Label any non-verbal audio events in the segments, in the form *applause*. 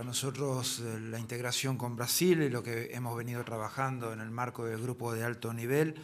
Para nosotros eh, la integración con Brasil y lo que hemos venido trabajando en el marco del grupo de alto nivel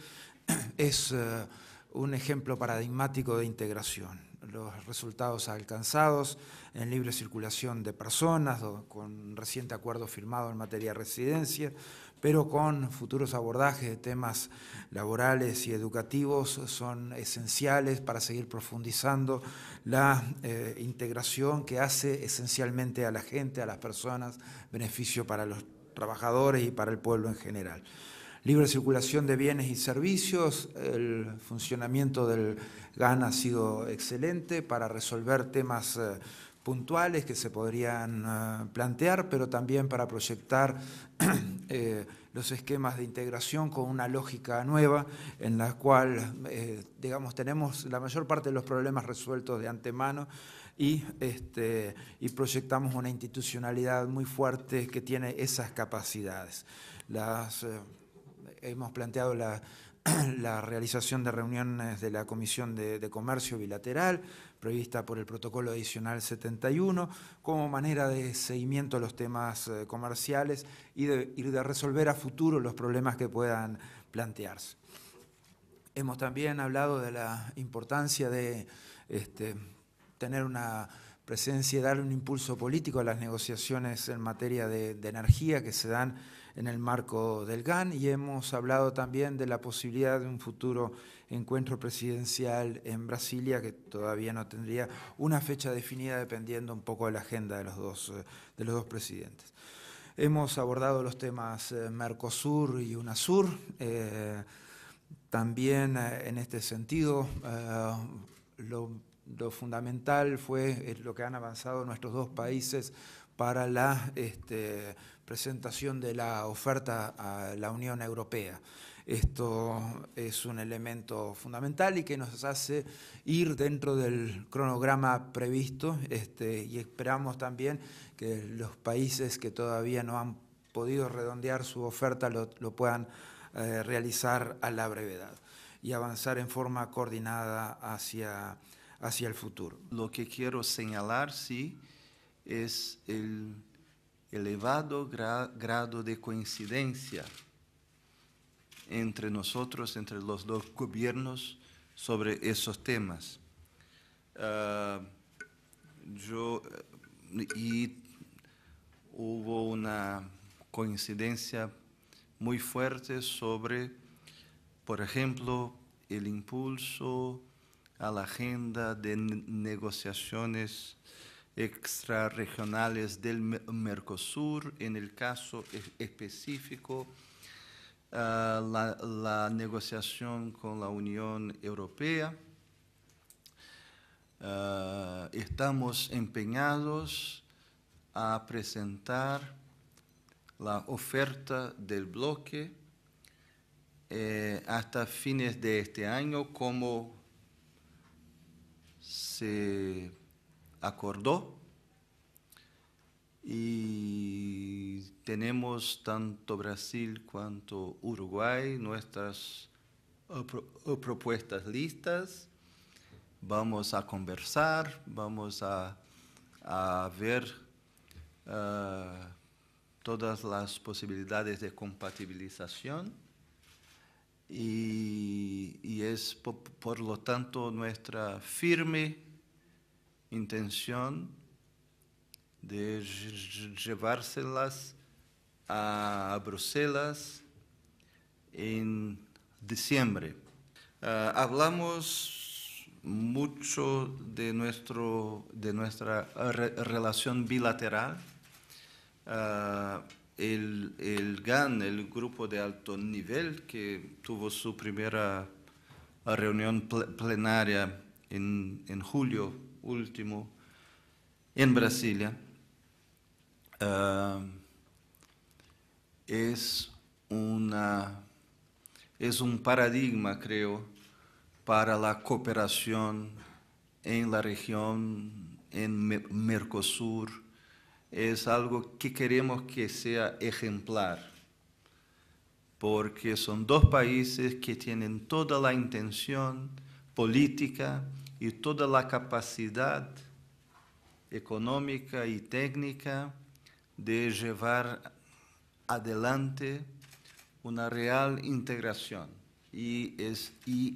*clears throat* es eh, un ejemplo paradigmático de integración. Los resultados alcanzados en libre circulación de personas, con reciente acuerdo firmado en materia de residencia, pero con futuros abordajes de temas laborales y educativos son esenciales para seguir profundizando la eh, integración que hace esencialmente a la gente, a las personas, beneficio para los trabajadores y para el pueblo en general. Libre circulación de bienes y servicios, el funcionamiento del GAN ha sido excelente para resolver temas... Eh, puntuales que se podrían eh, plantear, pero también para proyectar *clears throat* Eh, los esquemas de integración con una lógica nueva en la cual, eh, digamos, tenemos la mayor parte de los problemas resueltos de antemano y, este, y proyectamos una institucionalidad muy fuerte que tiene esas capacidades. Las, eh, hemos planteado la *clears throat* la realización de reuniones de la Comisión de, Comercio Bilateral, prevista por el Protocolo Adicional 71, como manera de seguimiento a los temas eh, comerciales y de, resolver a futuro los problemas que puedan plantearse. Hemos también hablado de la importancia de este, tener una presencia y un impulso político a las negociaciones en materia de, energía que se dan en el marco del GAN y hemos hablado también de la posibilidad de un futuro encuentro presidencial en Brasilia que todavía no tendría una fecha definida dependiendo un poco de la agenda de los dos, de los dos presidentes. Hemos abordado los temas eh, Mercosur y UNASUR. Eh, también eh, en este sentido lo fundamental fue eh, lo que han avanzado nuestros dos países para la este, presentación de la oferta a la Unión Europea. Esto es un elemento fundamental y que nos hace ir dentro del cronograma previsto este, y esperamos también que los países que todavía no han podido redondear su oferta lo, puedan eh, realizar a la brevedad y avanzar en forma coordinada hacia hacia el futuro. Lo que quiero señalar, sí, es el elevado grado de coincidencia entre nosotros, entre los dos gobiernos, sobre esos temas. Ah, yo, y hubo una coincidencia muy fuerte sobre, por ejemplo, el impulso a la agenda de negociaciones extrarregionales del Mercosur, en el caso e-, específico, ah, la, negociación con la Unión Europea. Ah, estamos empeñados a presentar la oferta del bloque eh, hasta fines de este año como se acordó y tenemos tanto Brasil cuanto Uruguay nuestras propuestas listas. Vamos a conversar, vamos a, ver ah, todas las posibilidades de compatibilización y y es por, lo tanto nuestra firme intención de llevárselas a Bruselas en diciembre. Ah, hablamos mucho de, nuestro, de nuestra relación bilateral. Ah, el GAN, el grupo de alto nivel que tuvo su primera reunión plenaria en, julio último en Brasilia, ah, es, una, es un paradigma, creo, para la cooperación en la región, en Mercosur. Es algo que queremos que sea ejemplar porque son dos países que tienen toda la intención política y toda la capacidad económica y técnica de llevar adelante una real integración. Y,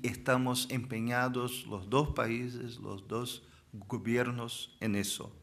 estamos empeñados los dos países, los dos gobiernos en eso.